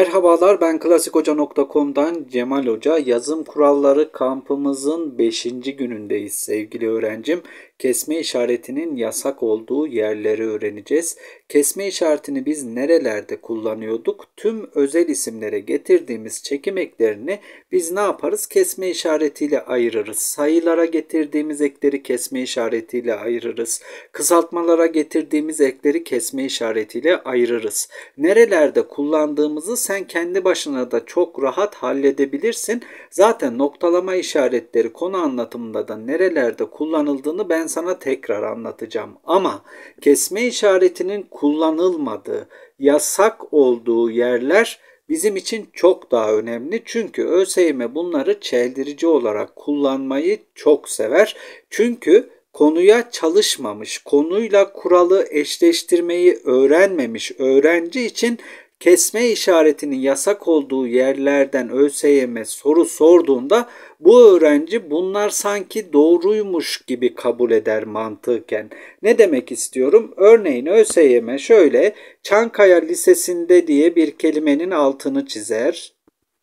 Merhabalar ben klasikoca.com'dan Cemal Hoca. Yazım kuralları kampımızın 5. günündeyiz sevgili öğrencim. Kesme işaretinin yasak olduğu yerleri öğreneceğiz. Kesme işaretini biz nerelerde kullanıyorduk? Tüm özel isimlere getirdiğimiz çekim eklerini biz ne yaparız? Kesme işaretiyle ayırırız. Sayılara getirdiğimiz ekleri kesme işaretiyle ayırırız. Kısaltmalara getirdiğimiz ekleri kesme işaretiyle ayırırız. Nerelerde kullandığımızı sen kendi başına da çok rahat halledebilirsin. Zaten noktalama işaretleri konu anlatımında da nerelerde kullanıldığını ben sana tekrar anlatacağım ama kesme işaretinin kullanılmadığı, yasak olduğu yerler bizim için çok daha önemli. Çünkü ÖSYM bunları çeldirici olarak kullanmayı çok sever. Çünkü konuya çalışmamış, konuyla kuralı eşleştirmeyi öğrenmemiş öğrenci için kesme işaretinin yasak olduğu yerlerden ÖSYM soru sorduğunda bu öğrenci bunlar sanki doğruymuş gibi kabul eder mantıken. Ne demek istiyorum? Örneğin ÖSYM şöyle Çankaya Lisesi'nde diye bir kelimenin altını çizer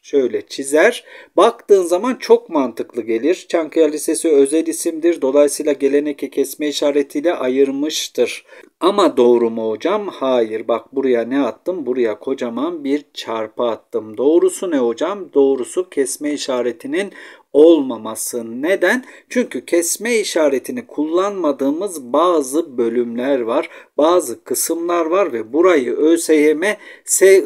şöyle çizer. Baktığın zaman çok mantıklı gelir. Çankaya Lisesi özel isimdir. Dolayısıyla gelenek kesme işaretiyle ayırmıştır. Ama doğru mu hocam? Hayır. Bak buraya ne attım? Buraya kocaman bir çarpı attım. Doğrusu ne hocam? Doğrusu kesme işaretinin olmaması. Neden? Çünkü kesme işaretini kullanmadığımız bazı bölümler var, bazı kısımlar var ve burayı ÖSYM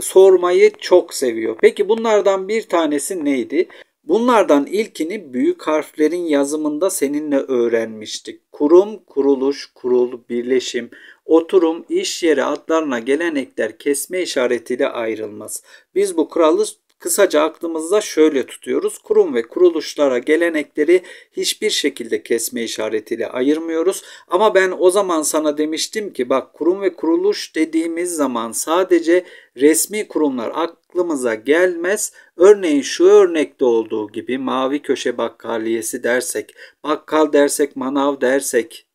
sormayı çok seviyor. Peki bunlardan bir tanesi neydi? Bunlardan ilkini büyük harflerin yazımında seninle öğrenmiştik. Kurum, kuruluş, kurul, birleşim, oturum, iş yeri adlarına gelen ekler kesme işaretiyle ayrılmaz. Biz bu kuralı kısaca aklımızda şöyle tutuyoruz. Kurum ve kuruluşlara gelenekleri hiçbir şekilde kesme işaretiyle ayırmıyoruz. Ama ben o zaman sana demiştim ki bak kurum ve kuruluş dediğimiz zaman sadece resmi kurumlar aklımıza gelmez. Örneğin şu örnekte olduğu gibi mavi köşe bakkaliyesi dersek, bakkal dersek, manav dersek,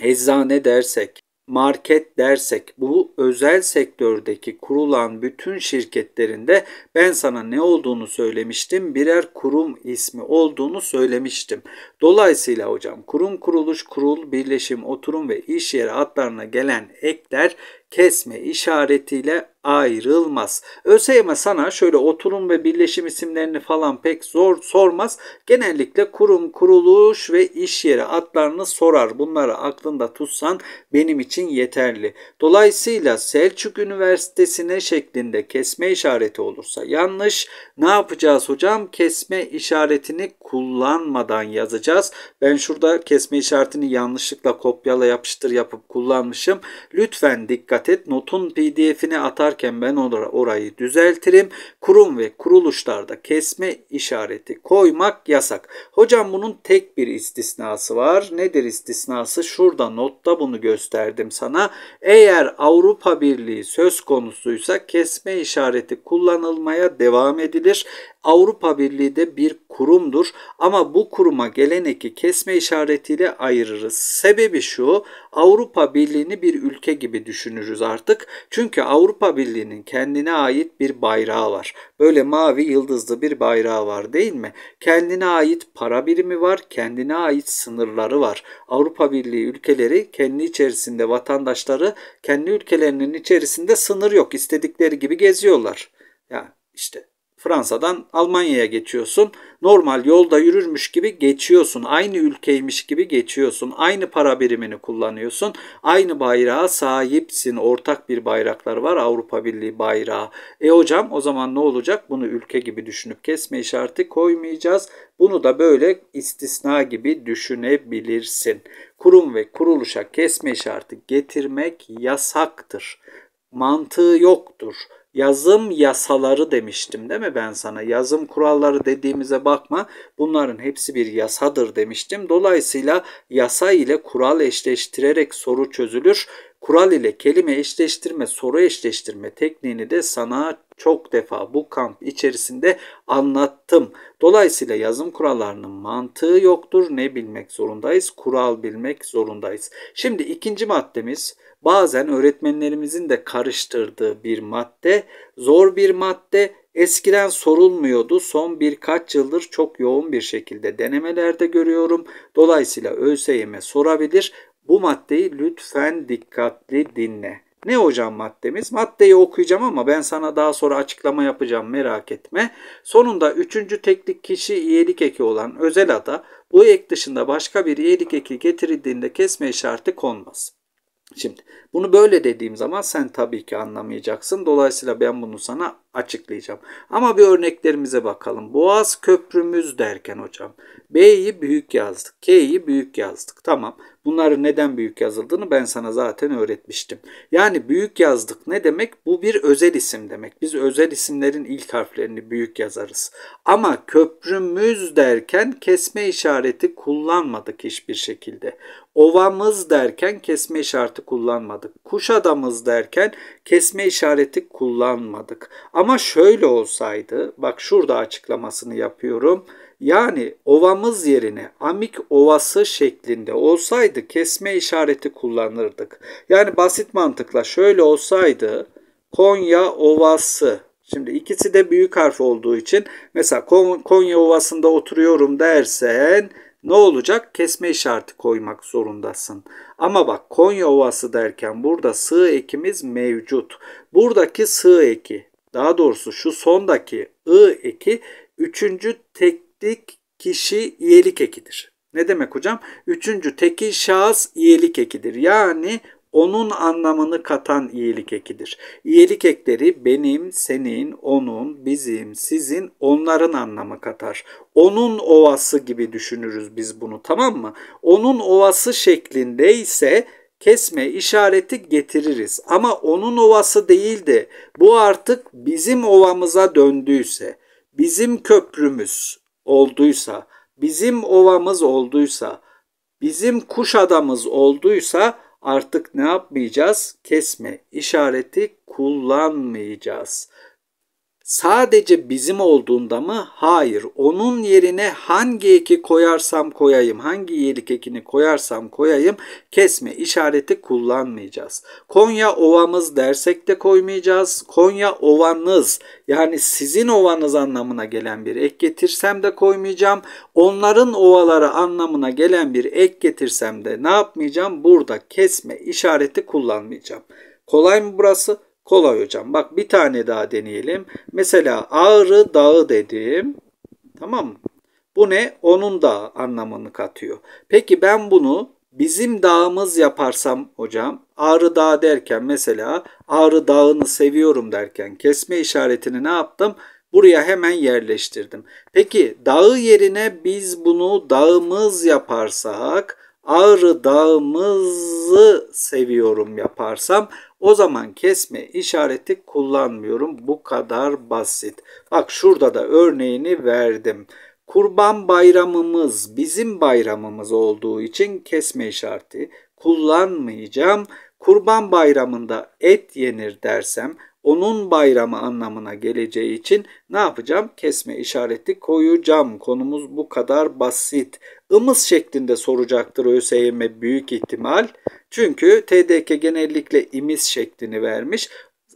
eczane dersek, market dersek bu özel sektördeki kurulan bütün şirketlerinde ben sana ne olduğunu söylemiştim. Birer kurum ismi olduğunu söylemiştim. Dolayısıyla hocam kurum, kuruluş, kurul, birleşim, oturum ve iş yeri adlarına gelen ekler kesme işaretiyle ayrılmaz. ÖSYM sana şöyle oturum ve birleşim isimlerini falan pek zor sormaz. Genellikle kurum, kuruluş ve iş yeri adlarını sorar. Bunları aklında tutsan benim için yeterli. Dolayısıyla Selçuk Üniversitesi'ne şeklinde kesme işareti olursa yanlış. Ne yapacağız hocam? Kesme işaretini kullanmadan yazacağız. Ben şurada kesme işaretini yanlışlıkla kopyala yapıştır yapıp kullanmışım. Lütfen dikkat dikkat et. Notun pdf'ini atarken ben orayı düzeltirim. Kurum ve kuruluşlarda kesme işareti koymak yasak. Hocam bunun tek bir istisnası var. Nedir istisnası? Şurada notta bunu gösterdim sana. Eğer Avrupa Birliği söz konusuysa kesme işareti kullanılmaya devam edilir. Avrupa Birliği de bir kurumdur ama bu kuruma geleneki kesme işaretiyle ayırırız. Sebebi şu Avrupa Birliği'ni bir ülke gibi düşünürüz artık. Çünkü Avrupa Birliği'nin kendine ait bir bayrağı var. Böyle mavi yıldızlı bir bayrağı var değil mi? Kendine ait para birimi var, kendine ait sınırları var. Avrupa Birliği ülkeleri kendi içerisinde vatandaşları kendi ülkelerinin içerisinde sınır yok. istedikleri gibi geziyorlar. Ya işte Fransa'dan Almanya'ya geçiyorsun. Normal yolda yürürmüş gibi geçiyorsun. Aynı ülkeymiş gibi geçiyorsun. Aynı para birimini kullanıyorsun. Aynı bayrağa sahipsin. Ortak bir bayraklar var. Avrupa Birliği bayrağı. E hocam o zaman ne olacak? Bunu ülke gibi düşünüp kesme işareti koymayacağız. Bunu da böyle istisna gibi düşünebilirsin. Kurum ve kuruluşa kesme işareti getirmek yasaktır. Mantığı yoktur yazım yasaları demiştim değil mi ben sana? Yazım kuralları dediğimize bakma. Bunların hepsi bir yasadır demiştim. Dolayısıyla yasa ile kural eşleştirerek soru çözülür. Kural ile kelime eşleştirme, soru eşleştirme tekniğini de sana çok defa bu kamp içerisinde anlattım. Dolayısıyla yazım kurallarının mantığı yoktur. Ne bilmek zorundayız? Kural bilmek zorundayız. Şimdi ikinci maddemiz bazen öğretmenlerimizin de karıştırdığı bir madde. Zor bir madde. Eskiden sorulmuyordu. Son birkaç yıldır çok yoğun bir şekilde denemelerde görüyorum. Dolayısıyla ÖSYM sorabilir. Bu maddeyi lütfen dikkatli dinle. Ne hocam maddemiz? Maddeyi okuyacağım ama ben sana daha sonra açıklama yapacağım merak etme. Sonunda üçüncü teklik kişi iyilik eki olan özel ada bu ek dışında başka bir iyilik eki getirildiğinde kesme şartı konmaz. Şimdi bunu böyle dediğim zaman sen tabii ki anlamayacaksın. Dolayısıyla ben bunu sana açıklayacağım. Ama bir örneklerimize bakalım. Boğaz köprümüz derken hocam. B'yi büyük yazdık. K'yi büyük yazdık. Tamam. Bunları neden büyük yazıldığını ben sana zaten öğretmiştim. Yani büyük yazdık ne demek? Bu bir özel isim demek. Biz özel isimlerin ilk harflerini büyük yazarız. Ama köprümüz derken kesme işareti kullanmadık hiçbir şekilde. Ovamız derken kesme işareti kullanmadık. Kuşadamız derken kesme işareti kullanmadık. Ama ama şöyle olsaydı, bak şurada açıklamasını yapıyorum. Yani ovamız yerine amik ovası şeklinde olsaydı kesme işareti kullanırdık. Yani basit mantıkla şöyle olsaydı Konya ovası. Şimdi ikisi de büyük harf olduğu için mesela Konya ovasında oturuyorum dersen ne olacak? Kesme işareti koymak zorundasın. Ama bak Konya Ovası derken burada sığ ekimiz mevcut. Buradaki sığ eki daha doğrusu şu sondaki ı eki üçüncü teklik kişi iyelik ekidir. Ne demek hocam? Üçüncü teki şahıs iyelik ekidir. Yani onun anlamını katan iyilik ekidir. İyilik ekleri benim, senin, onun, bizim, sizin, onların anlamı katar. Onun ovası gibi düşünürüz biz bunu tamam mı? Onun ovası şeklinde ise kesme işareti getiririz. Ama onun ovası değil de bu artık bizim ovamıza döndüyse, bizim köprümüz olduysa, bizim ovamız olduysa, bizim kuş adamız olduysa artık ne yapmayacağız? Kesme işareti kullanmayacağız sadece bizim olduğunda mı? Hayır. Onun yerine hangi eki koyarsam koyayım, hangi yelik ekini koyarsam koyayım kesme işareti kullanmayacağız. Konya ovamız dersek de koymayacağız. Konya ovanız yani sizin ovanız anlamına gelen bir ek getirsem de koymayacağım. Onların ovaları anlamına gelen bir ek getirsem de ne yapmayacağım? Burada kesme işareti kullanmayacağım. Kolay mı burası? Kolay hocam. Bak bir tane daha deneyelim. Mesela Ağrı Dağı dedim. Tamam mı? Bu ne? Onun da anlamını katıyor. Peki ben bunu bizim dağımız yaparsam hocam Ağrı dağ derken mesela Ağrı Dağı'nı seviyorum derken kesme işaretini ne yaptım? Buraya hemen yerleştirdim. Peki dağı yerine biz bunu dağımız yaparsak Ağrı Dağımızı seviyorum yaparsam o zaman kesme işareti kullanmıyorum. Bu kadar basit. Bak şurada da örneğini verdim. Kurban bayramımız bizim bayramımız olduğu için kesme işareti kullanmayacağım. Kurban bayramında et yenir dersem onun bayramı anlamına geleceği için ne yapacağım? Kesme işareti koyacağım. Konumuz bu kadar basit. Imız şeklinde soracaktır ÖSYM büyük ihtimal. Çünkü TDK genellikle imiz şeklini vermiş.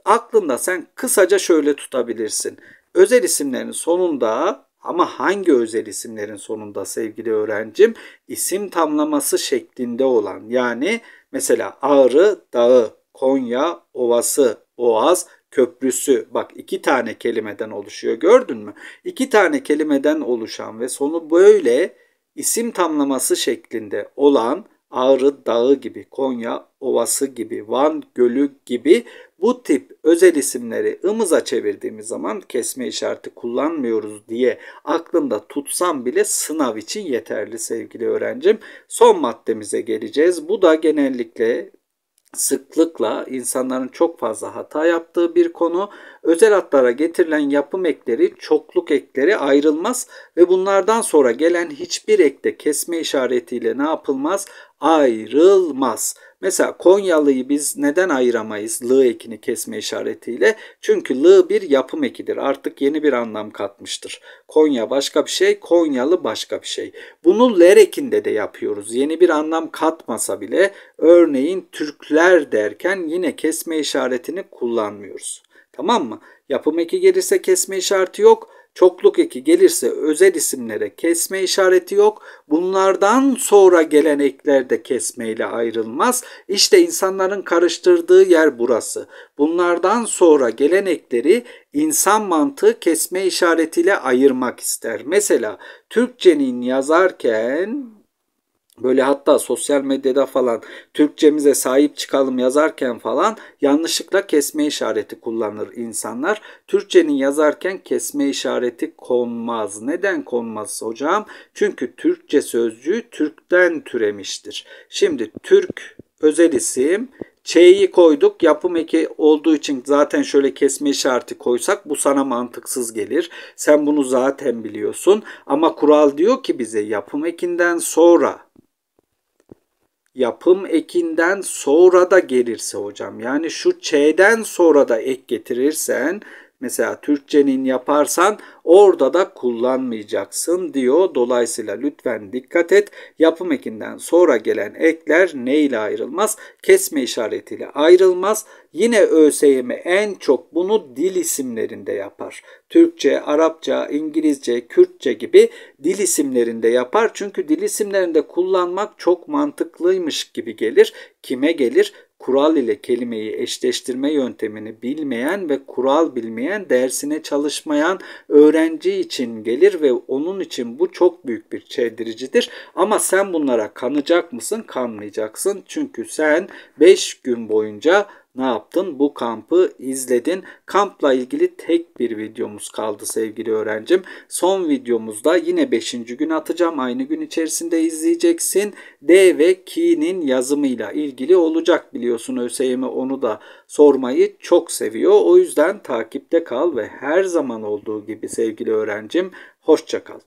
Aklında sen kısaca şöyle tutabilirsin. Özel isimlerin sonunda ama hangi özel isimlerin sonunda sevgili öğrencim isim tamlaması şeklinde olan yani mesela Ağrı Dağı, Konya Ovası, Oğaz, köprüsü bak iki tane kelimeden oluşuyor gördün mü? İki tane kelimeden oluşan ve sonu böyle isim tamlaması şeklinde olan Ağrı Dağı gibi, Konya Ovası gibi, Van Gölü gibi bu tip özel isimleri ımıza çevirdiğimiz zaman kesme işareti kullanmıyoruz diye aklında tutsam bile sınav için yeterli sevgili öğrencim. Son maddemize geleceğiz. Bu da genellikle sıklıkla insanların çok fazla hata yaptığı bir konu. Özel hatlara getirilen yapım ekleri, çokluk ekleri ayrılmaz ve bunlardan sonra gelen hiçbir ekte kesme işaretiyle ne yapılmaz? Ayrılmaz. Mesela Konyalı'yı biz neden ayıramayız lı ekini kesme işaretiyle? Çünkü lı bir yapım ekidir. Artık yeni bir anlam katmıştır. Konya başka bir şey, Konyalı başka bir şey. Bunu ler ekinde de yapıyoruz. Yeni bir anlam katmasa bile örneğin Türkler derken yine kesme işaretini kullanmıyoruz. Tamam mı? Yapım eki gelirse kesme işareti yok. Çokluk eki gelirse özel isimlere kesme işareti yok. Bunlardan sonra gelen ekler de kesmeyle ayrılmaz. İşte insanların karıştırdığı yer burası. Bunlardan sonra gelen ekleri insan mantığı kesme işaretiyle ayırmak ister. Mesela Türkçenin yazarken Böyle hatta sosyal medyada falan Türkçemize sahip çıkalım yazarken falan yanlışlıkla kesme işareti kullanır insanlar. Türkçenin yazarken kesme işareti konmaz. Neden konmaz hocam? Çünkü Türkçe sözcüğü Türk'ten türemiştir. Şimdi Türk özel isim Ç'yi koyduk. Yapım eki olduğu için zaten şöyle kesme işareti koysak bu sana mantıksız gelir. Sen bunu zaten biliyorsun. Ama kural diyor ki bize yapım ekinden sonra yapım ekinden sonra da gelirse hocam yani şu ç'den sonra da ek getirirsen Mesela Türkçenin yaparsan orada da kullanmayacaksın diyor. Dolayısıyla lütfen dikkat et. Yapım ekinden sonra gelen ekler ne ile ayrılmaz? Kesme işaretiyle ayrılmaz. Yine ÖSYM en çok bunu dil isimlerinde yapar. Türkçe, Arapça, İngilizce, Kürtçe gibi dil isimlerinde yapar. Çünkü dil isimlerinde kullanmak çok mantıklıymış gibi gelir. Kime gelir? kural ile kelimeyi eşleştirme yöntemini bilmeyen ve kural bilmeyen dersine çalışmayan öğrenci için gelir ve onun için bu çok büyük bir çeldiricidir. Ama sen bunlara kanacak mısın? Kanmayacaksın. Çünkü sen 5 gün boyunca ne yaptın? Bu kampı izledin. Kampla ilgili tek bir videomuz kaldı sevgili öğrencim. Son videomuzda yine 5. gün atacağım. Aynı gün içerisinde izleyeceksin. D ve Ki'nin yazımıyla ilgili olacak biliyorsun. ÖSYM onu da sormayı çok seviyor. O yüzden takipte kal ve her zaman olduğu gibi sevgili öğrencim hoşça kal.